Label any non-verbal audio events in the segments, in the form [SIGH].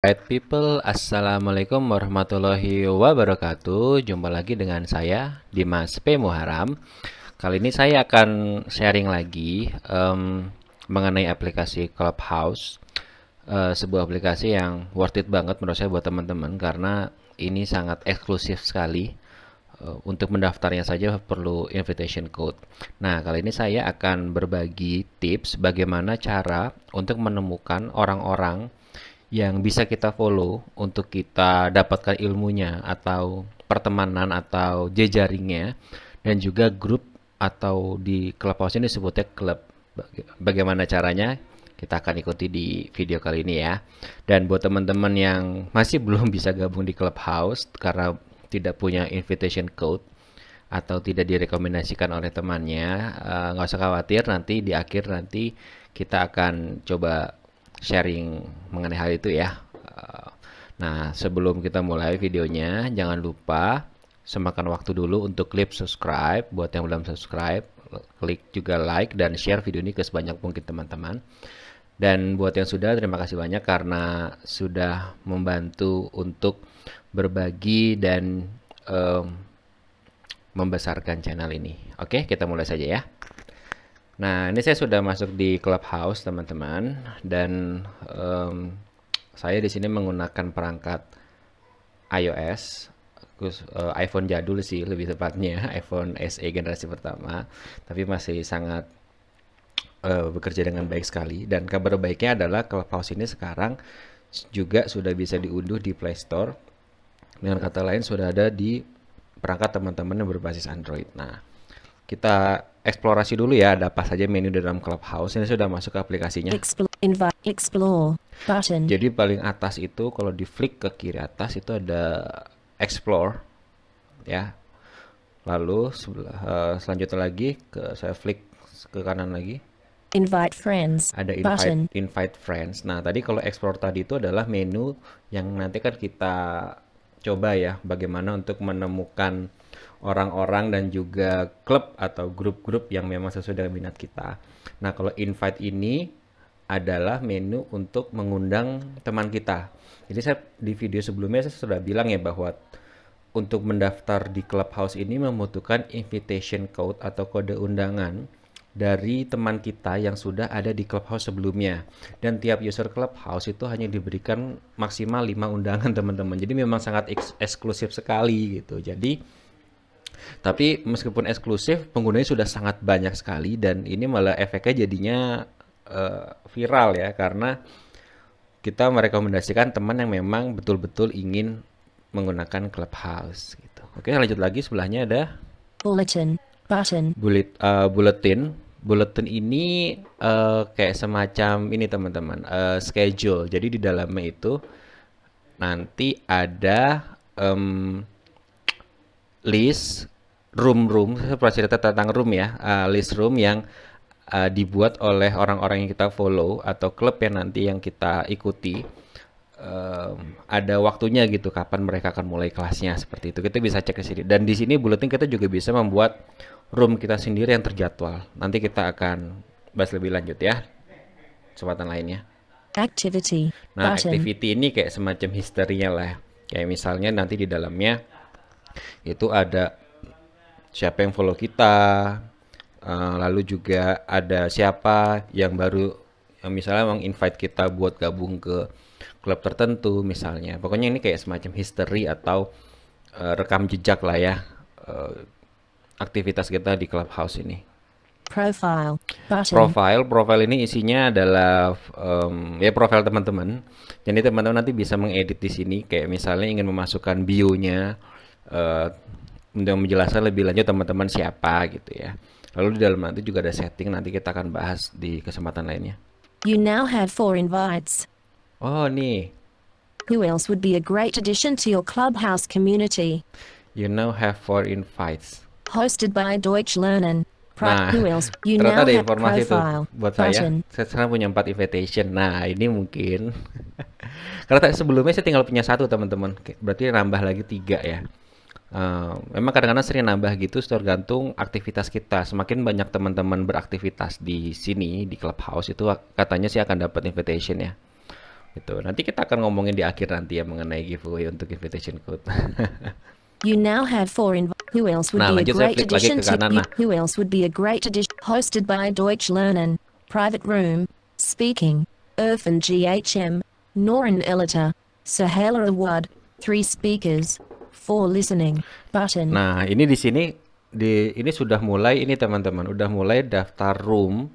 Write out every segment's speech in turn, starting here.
Right people, Assalamualaikum warahmatullahi wabarakatuh Jumpa lagi dengan saya, Dimas P. Muharam Kali ini saya akan sharing lagi um, mengenai aplikasi Clubhouse uh, Sebuah aplikasi yang worth it banget menurut saya buat teman-teman Karena ini sangat eksklusif sekali uh, Untuk mendaftarnya saja perlu invitation code Nah, kali ini saya akan berbagi tips bagaimana cara untuk menemukan orang-orang yang bisa kita follow untuk kita dapatkan ilmunya atau pertemanan atau jejaringnya dan juga grup atau di clubhouse ini disebutnya klub. Bagaimana caranya? Kita akan ikuti di video kali ini ya. Dan buat teman-teman yang masih [LAUGHS] belum bisa gabung di clubhouse karena tidak punya invitation code atau tidak direkomendasikan oleh temannya, eh, nggak uh, usah khawatir nanti di akhir nanti kita akan coba sharing mengenai hal itu ya. Eh, nah, sebelum kita mulai videonya, jangan lupa semakan waktu dulu untuk klik subscribe. Buat yang belum subscribe, klik juga like dan share video ini ke sebanyak mungkin teman-teman. Dan buat yang sudah, terima kasih banyak karena sudah membantu untuk berbagi dan um, membesarkan channel ini. Oke, kita mulai saja ya. Nah, ini saya sudah masuk di Clubhouse, teman-teman, dan um, saya di sini menggunakan perangkat iOS, khusus, eh, iPhone jadul sih lebih tepatnya, [LAUGHS] iPhone SE generasi pertama, tapi masih sangat uh, bekerja dengan baik sekali. Dan kabar baiknya adalah Clubhouse ini sekarang juga sudah bisa diunduh di Play Store. Dengan kata lain, sudah ada di perangkat teman-teman yang berbasis Android. Nah, kita eksplorasi dulu ya ada apa saja menu dalam Clubhouse ini sudah masuk ke aplikasinya explore, invite, explore button. jadi paling atas itu kalau di flick ke kiri atas itu ada explore ya lalu sebelah, uh, selanjutnya lagi ke saya flick ke kanan lagi invite friends ada invite invite friends nah tadi kalau explore tadi itu adalah menu yang nanti kan kita coba ya bagaimana untuk menemukan orang-orang dan juga klub atau grup-grup yang memang sesuai dengan minat kita. Nah, kalau invite ini adalah menu untuk mengundang teman kita. Jadi saya di video sebelumnya saya sudah bilang ya bahwa untuk mendaftar di Clubhouse ini membutuhkan invitation code atau kode undangan dari teman kita yang sudah ada di Clubhouse sebelumnya. Dan tiap user Clubhouse itu hanya diberikan maksimal 5 undangan [LAUGHS] teman-teman. Jadi memang sangat eksklusif sekali gitu. Jadi tapi meskipun eksklusif, penggunanya sudah sangat banyak sekali dan ini malah efeknya jadinya uh, viral ya karena kita merekomendasikan teman yang memang betul-betul ingin menggunakan Clubhouse gitu. Oke, lanjut lagi sebelahnya ada bulletin button. Bullet uh, bulletin. Bulletin ini uh, kayak semacam ini teman-teman, uh, schedule. Jadi di dalamnya itu nanti ada um, list room-room, saya cerita tentang room ya, uh, list room yang uh, dibuat oleh orang-orang yang kita follow atau klub yang nanti yang kita ikuti. Um, ada waktunya gitu kapan mereka akan mulai kelasnya seperti itu kita bisa cek ke sini dan di sini bulletin kita juga bisa membuat room kita sendiri yang terjadwal nanti kita akan bahas lebih lanjut ya kesempatan lainnya activity nah activity ini kayak semacam historinya lah kayak misalnya nanti di dalamnya itu ada siapa yang follow kita uh, lalu juga ada siapa yang baru yang misalnya invite kita buat gabung ke klub tertentu misalnya pokoknya ini kayak semacam history atau uh, rekam jejak lah ya uh, aktivitas kita di clubhouse ini profile profile profile ini isinya adalah um, ya profile teman-teman jadi teman-teman nanti bisa mengedit di sini kayak misalnya ingin memasukkan bio-nya uh, untuk menjelaskan lebih lanjut teman-teman siapa gitu ya. Lalu di dalam nanti juga ada setting nanti kita akan bahas di kesempatan lainnya. You now have four invites. Oh nih. Who else would be a great addition to your clubhouse community? You now have four invites. Hosted by Deutsch Lernen. Nah, who You ternyata now ada informasi itu buat Button. saya. Saya sekarang punya empat invitation. Nah, ini mungkin [LAUGHS] karena sebelumnya saya tinggal punya satu teman-teman. Berarti nambah lagi tiga ya. Uh, memang kadang-kadang sering nambah gitu tergantung aktivitas kita. Semakin banyak teman-teman beraktivitas di sini di clubhouse itu katanya sih akan dapat invitation ya. Itu nanti kita akan ngomongin di akhir nanti ya mengenai giveaway untuk invitation code. [LAUGHS] you now have four inv- Who else would nah, be a great addition to kanan, nah. Who else would be a great addition hosted by Deutsch Lernen, Private Room, Speaking, Irfan GHM, Norin Elita, Sahela Award, three speakers, for listening button. Nah, ini di sini di ini sudah mulai ini teman-teman, udah mulai daftar room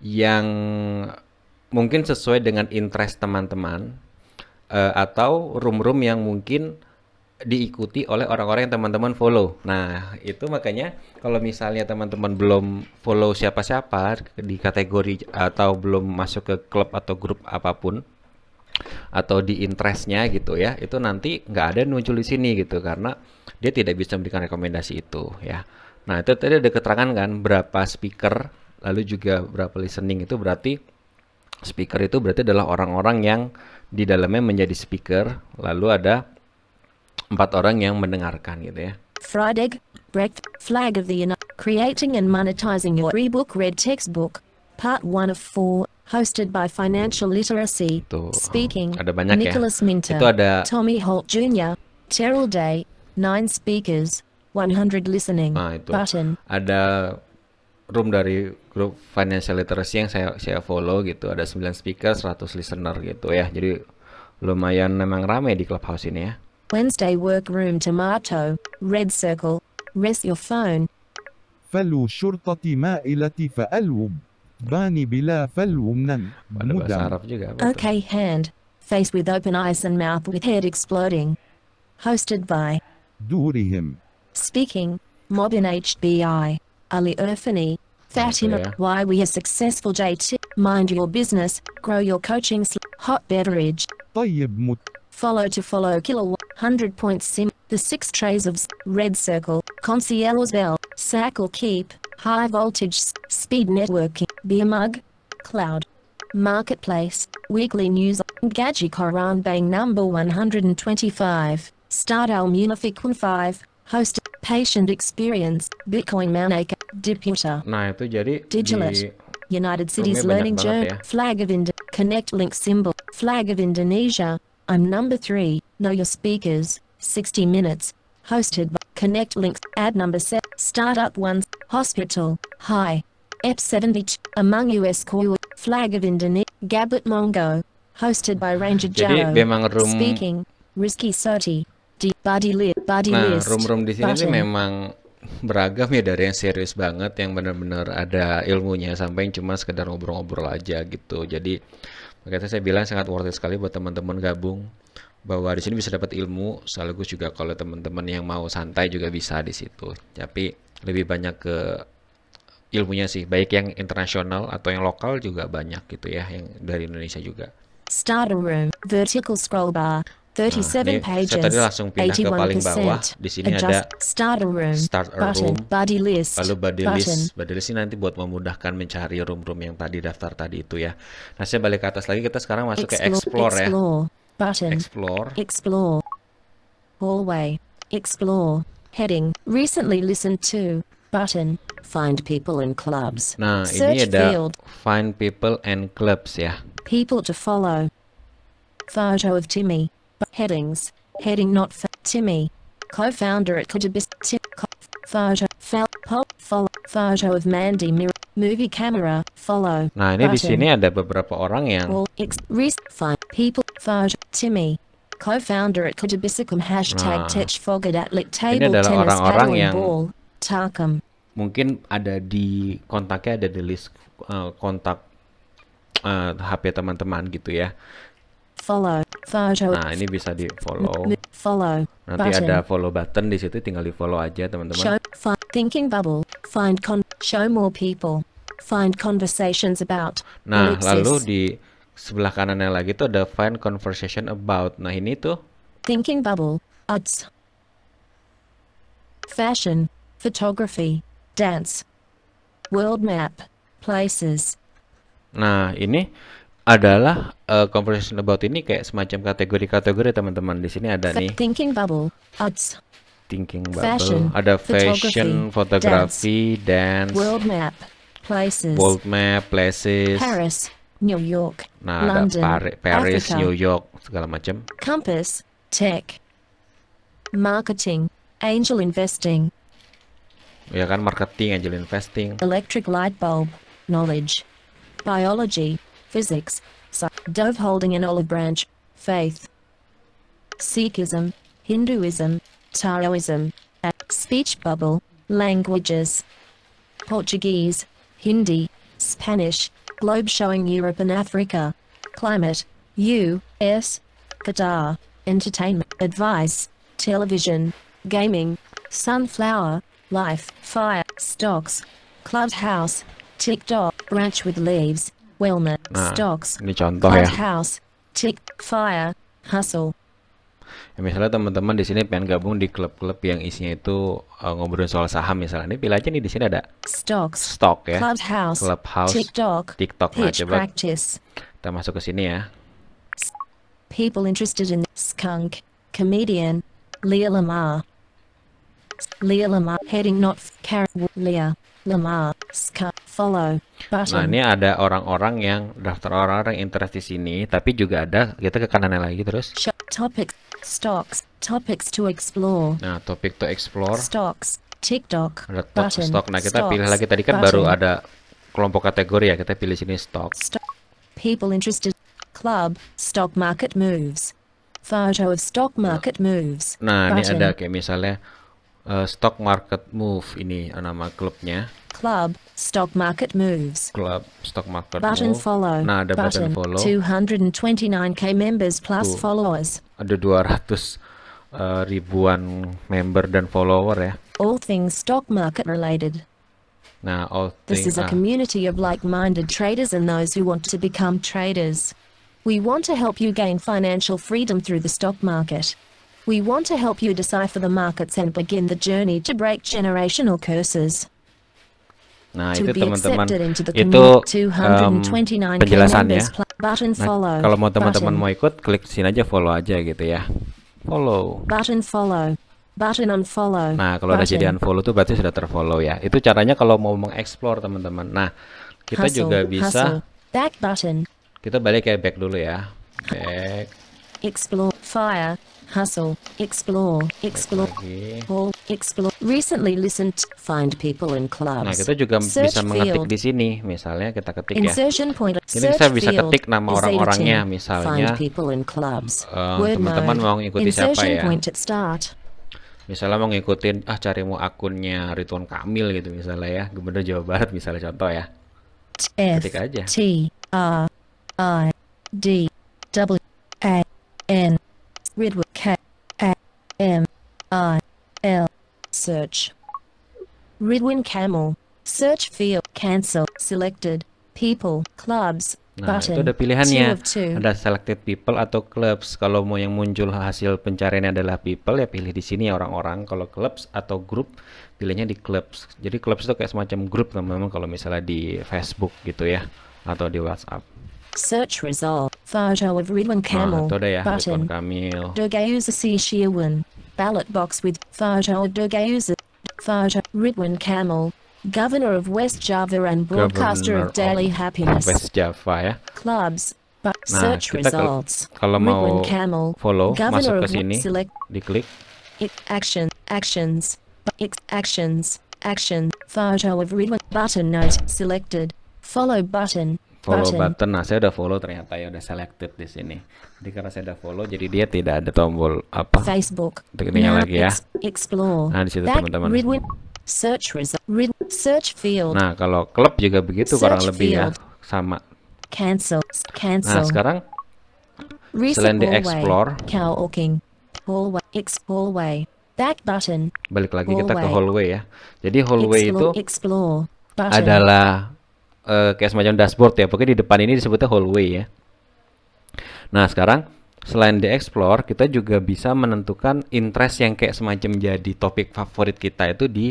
yang mungkin sesuai dengan interest teman-teman uh, atau room-room yang mungkin diikuti oleh orang-orang yang teman-teman follow. Nah, itu makanya kalau misalnya teman-teman belum follow siapa-siapa di kategori atau belum masuk ke klub atau grup apapun, atau di interestnya gitu ya itu nanti nggak ada muncul di sini gitu karena dia tidak bisa memberikan rekomendasi itu ya nah itu tadi ada keterangan kan berapa speaker lalu juga berapa listening itu berarti speaker itu berarti adalah orang-orang yang di dalamnya menjadi speaker lalu ada empat orang yang mendengarkan gitu ya Friday break flag of the creating and monetizing your ebook red textbook Part One of Four, hosted by Financial Literacy. Tuh. Eh, Speaking. Ada banyak ya. Nicholas ya. Minter. Itu ada Tommy Holt Jr. Terrell Day. Nine speakers. 100 listening. Nah, itu. Button. Ada room dari grup Financial Literacy yang saya saya follow gitu. Ada 9 speaker, 100 listener gitu ya. Jadi lumayan memang ramai di clubhouse ini ya. Wednesday workroom tomato, red circle, rest your phone. فلو شرطة مائلة فألوم Bani bila Okay, hand. Face with open eyes and mouth with head exploding. Hosted by Durihim. Speaking, Mobin HBI, Ali Irfani, Fatima, why we are successful JT, mind your business, grow your coaching, hot beverage. Follow to follow killer 100 points. sim, the six trays of red circle, concierge bell, sackle keep, high voltage, speed networking, beer mug, cloud, marketplace, weekly news, Gaji Koran Bang number 125, Stardal Munificon 5, host, patient experience, Bitcoin Manaker, Deputa. Digilet. United Cities Learning Journal, ya. Flag of India, Connect Link Symbol, Flag of Indonesia, I'm number 3, Know Your Speakers, 60 Minutes, hosted by Connect Links, ad number set, startup ones, hospital, Hi. F72, among US Call. flag of Indonesia, Gabut Mongo, hosted by Ranger Jadi, room... speaking, Risky Soti, di body list, body nah, list. room-room di sini sih memang beragam ya dari yang serius banget yang benar-benar ada ilmunya sampai yang cuma sekedar ngobrol-ngobrol aja gitu. Jadi makanya saya bilang sangat worth it sekali buat teman-teman gabung bahwa di sini bisa dapat ilmu sekaligus juga kalau teman-teman yang mau santai juga bisa di situ tapi lebih banyak ke ilmunya sih baik yang internasional atau yang lokal juga banyak gitu ya yang dari Indonesia juga Starter room vertical scroll bar 37 nah, pages, saya tadi langsung pindah ke paling bawah. Di sini ada starter room, starter room, body list, lalu body button. list. Body list ini nanti buat memudahkan mencari room-room yang tadi daftar tadi itu ya. Nah, saya balik ke atas lagi. Kita sekarang masuk explore, ke explore, explore. ya. Button. Explore. Explore. Hallway. Explore. Heading. Recently listened to. Button. Find people and clubs. Nah, Search ini ada field. find people and clubs ya. People to follow. Photo of Timmy. Headings. Heading not for Timmy. Co-founder at Kadabis. Photo. Fell. Pop. Follow. Photo of Mandy Mirror. Movie camera. Follow. Nah, ini button. di sini ada beberapa orang yang. All, ex, people. Faj, Timmy, co-founder at Kudabisikum hashtag ah. Tech Fogged at Lit Table Tennis orang-orang yang Ball, Tarkum. mungkin ada di kontaknya ada di list uh, kontak uh, eh, HP teman-teman gitu ya. Follow, Nah ini bisa di follow. Follow. Nanti button. ada follow button di situ, tinggal di follow aja teman-teman. Show, thinking bubble, find con, show more people, find conversations about. Nah lalu di sebelah kanannya lagi tuh ada find conversation about. Nah ini tuh. Thinking bubble, arts, fashion, photography, dance, world map, places. Nah ini adalah uh, conversation about ini kayak semacam kategori-kategori teman-teman di sini ada nih. Thinking bubble, arts, thinking bubble, fashion, ada fashion, photography, dance, dance, world map, places, world map, places, Paris, New York, nah, London, Paris, Africa. New York, segala macam. Compass, tech, marketing, angel investing. Ya kan marketing, angel investing. Electric light bulb, knowledge, biology, physics, Dove holding an olive branch, faith, Sikhism, Hinduism, Taoism, speech bubble, languages, Portuguese, Hindi, Spanish, Globe showing Europe and Africa. Climate. U.S. Qatar. Entertainment. Advice. Television. Gaming. Sunflower. Life. Fire. Stocks. Clubhouse. TikTok. Branch with leaves. Wellness. Ah, Stocks. Clubhouse. Tick. Fire. Hustle. ya, misalnya teman-teman di sini pengen gabung di klub-klub yang isinya itu uh, ngobrolin soal saham misalnya ini pilih aja nih di sini ada stock stock ya clubhouse, clubhouse tiktok tiktok nah, coba practice. kita masuk ke sini ya people interested in skunk comedian Lia Lamar Lia Lamar heading not Lia Lamar skunk follow button. Nah ini ada orang-orang yang daftar orang-orang yang interest di sini, tapi juga ada kita ke kanannya lagi terus. Topics, stocks, topics to explore. Nah topik to explore. Stocks, TikTok. Ada button, stock. Nah kita stocks, pilih lagi tadi kan button. baru ada kelompok kategori ya kita pilih sini stock. stock. People interested, club, stock market moves. Photo of stock market moves. Nah button. ini ada kayak misalnya uh, stock market move ini nama klubnya. Club, stock market moves. Club, stock market Button move. follow. Nah, ada button, button follow. 229k members plus Tuh. followers. Ada 200 uh, ribuan member dan follower ya. All things stock market related. Nah, all things. This is a ah. community of like-minded traders and those who want to become traders. We want to help you gain financial freedom through the stock market. We want to help you decipher the markets and begin the journey to break generational curses. Nah, itu teman-teman itu um, penjelasannya. Nah, kalau mau teman-teman mau ikut, klik sini aja follow aja gitu ya. Follow. Button follow. Nah, kalau button. ada jadi unfollow tuh berarti sudah terfollow ya. Itu caranya kalau mau mengeksplor teman-teman. Nah, kita hustle, juga bisa back Kita balik kayak back dulu ya. Back. Explore fire hustle, explore, explore, hall, explore. Recently listened, find people in clubs. Nah, kita juga search bisa mengetik field. di sini. Misalnya kita ketik Insertion ya. Point, Ini kita bisa ketik nama orang-orangnya, misalnya teman-teman uh, mau ngikuti siapa ya. Point at start. Misalnya mau ngikutin ah carimu akunnya Ridwan Kamil gitu misalnya ya, Gubernur Jawa Barat misalnya contoh ya. ketik aja. T R I D W A N Ridwan M I L search Ridwin Camel search field cancel selected people clubs Nah, button, itu ada pilihannya. Two two. Ada selected people atau clubs. Kalau mau yang muncul hasil pencariannya adalah people ya pilih di sini ya orang-orang. Kalau clubs atau group pilihnya di clubs. Jadi clubs itu kayak semacam grup teman-teman kalau misalnya di Facebook gitu ya atau di WhatsApp. Search result. Photo of Ridwan ah, Kamil. Nah, ya, button. Ridwan Kamil. C. Sheerwan. Ballot box with photo of Durgayuza. Photo Ridwan Kamil. Governor of West Java and broadcaster Governor of Daily Happiness. West Java ya. Clubs. But nah, search results. Ridwan mau Camel, follow Governor masuk ke sini, select, diklik. It, action, actions, it, actions, action, photo of Ridwan, button note, selected, follow button, follow button. Nah, saya udah follow ternyata ya udah selected di sini. Jadi karena saya udah follow jadi dia tidak ada tombol apa? Facebook. nah, lagi ya. Explore. Nah, di situ teman-teman. Search result. Search field. Nah, kalau klub juga begitu search kurang lebih ya. field. ya. Sama. Cancel. Cancel. Nah, sekarang Recent selain di explore, hallway, hallway, back button. Balik lagi hallway. kita ke hallway ya. Jadi hallway explore, itu explore, adalah uh, kayak semacam dashboard ya. Pokoknya di depan ini disebutnya hallway ya. Nah, sekarang selain di explore, kita juga bisa menentukan interest yang kayak semacam jadi topik favorit kita itu di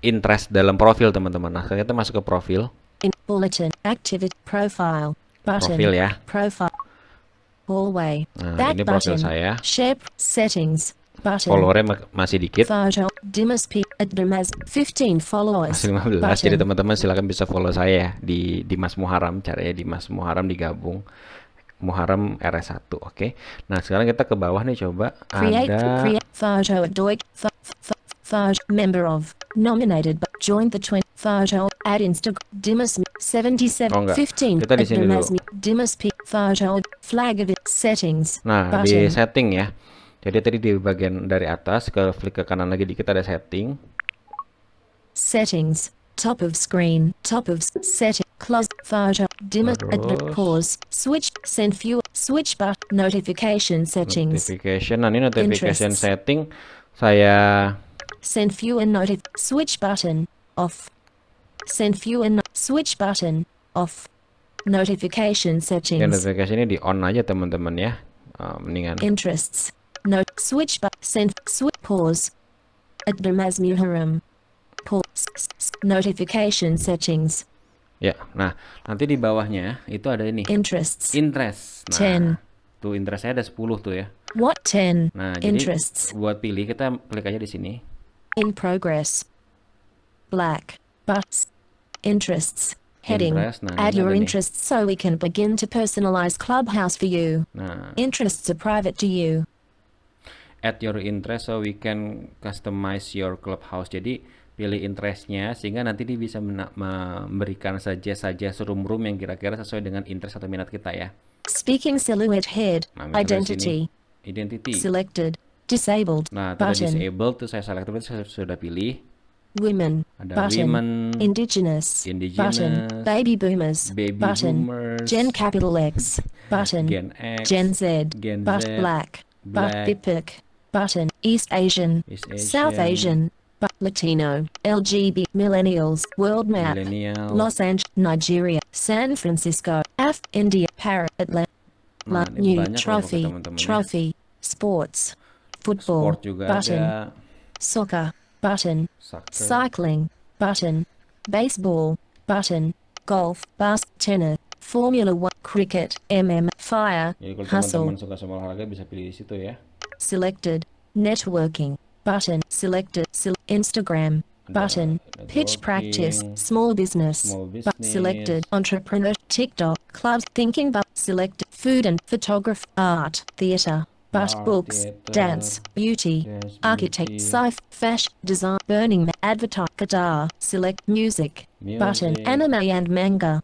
interest dalam profil teman-teman. Nah, sekarang kita masuk ke profil. bulletin activity profile profil ya. Profile hallway. Nah, ini profil button, saya. Shape settings button. Followernya masih dikit. Photo Dimas p Addermas 15 followers. 15 Passion. jadi teman-teman silahkan bisa follow saya ya di di Mas Muharam caranya di Mas Muharam digabung Muharam RS1 oke. Okay? Nah, sekarang kita ke bawah nih coba create, ada create photo doik member of nominated but join the twin Farge add Instagram Dimas 77 oh, 15 Dimas P flag of it settings. Nah, button. di setting ya. Jadi tadi di bagian dari atas ke klik ke kanan lagi dikit ada setting. Settings, top of screen, top of setting, close photo, dimmer, edit, pause, switch, send view, switch bar, notification settings. Notification, nah ini notification Interests. setting saya send view and notif switch button off. Send view and no switch button off. Notification settings. Ya, notification ini di on aja teman-teman ya. Uh, mendingan. Interests. No. Switch but Send. Switch. Pause. the Muharram. Pause. Notification settings. Ya, nah nanti di bawahnya itu ada ini. Interests. Interest. Nah, Ten. Tuh interest saya ada 10 tuh ya. What 10? Nah, Interests. jadi buat pilih kita klik aja di sini. In progress. Black. buts. Interests. Heading. Interest, nah, Add your interests so we can begin to personalize Clubhouse for you. Nah. Interests are private to you. At your interest so we can customize your clubhouse jadi pilih interestnya sehingga nanti dia bisa memberikan saja-saja room room yang kira-kira sesuai dengan interest atau minat kita ya speaking silhouette head nah, identity identity selected disabled nah tadi disabled tuh saya select itu saya sudah pilih women ada button, women indigenous indigenous button, baby boomers baby button boomers, gen capital X button gen X gen Z gen Z black black, black Button, East Asian, East Asian. South Asian, Latino, LGBT, Millennials, World Map, Millennial. Los Angeles, Nigeria, San Francisco, F, India, Paris, Atlanta, nah, New, Trophy, temen Trophy, Sports, Football, Sport Button, ada. Soccer, Button, Soccer. Cycling, Button, Baseball, Button, Golf, Bus, Tennis, Formula One, Cricket, MM, Fire, Jadi kalau Hustle. teman suka sama olahraga bisa pilih di situ ya selected, networking, button, selected, Instagram, button, pitch practice, small business, small business. selected, entrepreneur, TikTok, clubs, thinking, but selected, food and photography, art, theater, but art, books, theater, dance, beauty, dance, architect, beauty. fashion, design, burning, advertise, guitar, select, music, music, button, anime and manga,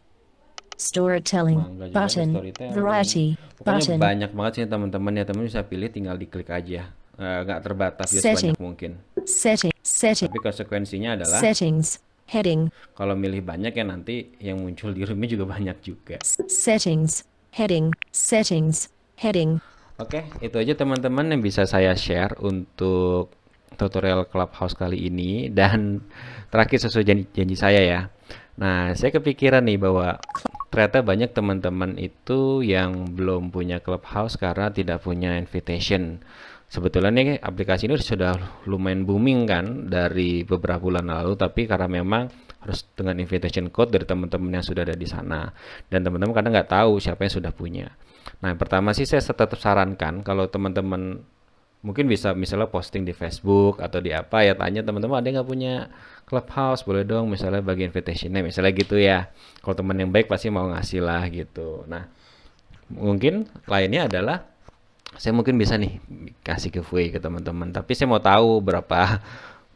storytelling button, storytelling. variety Pokoknya button. Banyak banget sih teman-teman ya teman bisa pilih tinggal diklik aja ya. eh, nggak uh, terbatas ya setting, ya sebanyak mungkin. Setting, setting. Tapi konsekuensinya adalah settings, heading. Kalau milih banyak ya nanti yang muncul di roomnya juga banyak juga. Settings, heading, settings, heading. Oke, okay, itu aja teman-teman yang bisa saya share untuk tutorial Clubhouse kali ini dan terakhir sesuai janji, janji saya ya. Nah, saya kepikiran nih bahwa ternyata banyak teman-teman itu yang belum punya clubhouse karena tidak punya invitation. Sebetulnya nih aplikasi ini sudah lumayan booming kan dari beberapa bulan lalu, tapi karena memang harus dengan invitation code dari teman-teman yang sudah ada di sana. Dan teman-teman kadang nggak tahu siapa yang sudah punya. Nah, yang pertama sih saya tetap sarankan kalau teman-teman mungkin bisa misalnya posting di Facebook atau di apa ya tanya teman-teman ada nggak punya clubhouse boleh dong misalnya bagi invitationnya misalnya gitu ya kalau teman yang baik pasti mau ngasih lah gitu nah mungkin lainnya adalah saya mungkin bisa nih kasih giveaway ke teman-teman tapi saya mau tahu berapa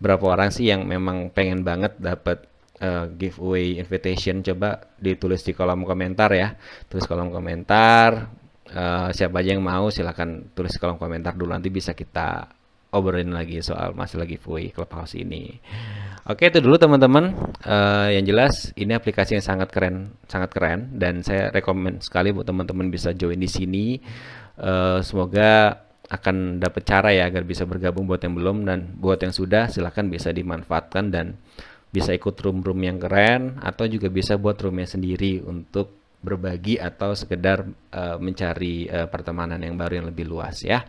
berapa orang sih yang memang pengen banget dapat uh, giveaway invitation coba ditulis di kolom komentar ya tulis kolom komentar uh, siapa aja yang mau silahkan tulis kolom komentar dulu nanti bisa kita obrolin lagi soal masih lagi fui Clubhouse ini. Oke itu dulu teman-teman. Uh, yang jelas ini aplikasi yang sangat keren, sangat keren dan saya rekomend sekali buat teman-teman bisa join di sini. Uh, semoga akan dapat cara ya agar bisa bergabung buat yang belum dan buat yang sudah silahkan bisa dimanfaatkan dan bisa ikut room-room yang keren atau juga bisa buat roomnya sendiri untuk berbagi atau sekedar uh, mencari uh, pertemanan yang baru yang lebih luas ya.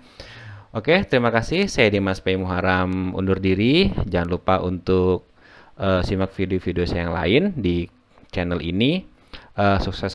Oke, terima kasih. Saya Dimas P. Muharam undur diri. Jangan lupa untuk uh, simak video-video saya yang lain di channel ini. Uh, sukses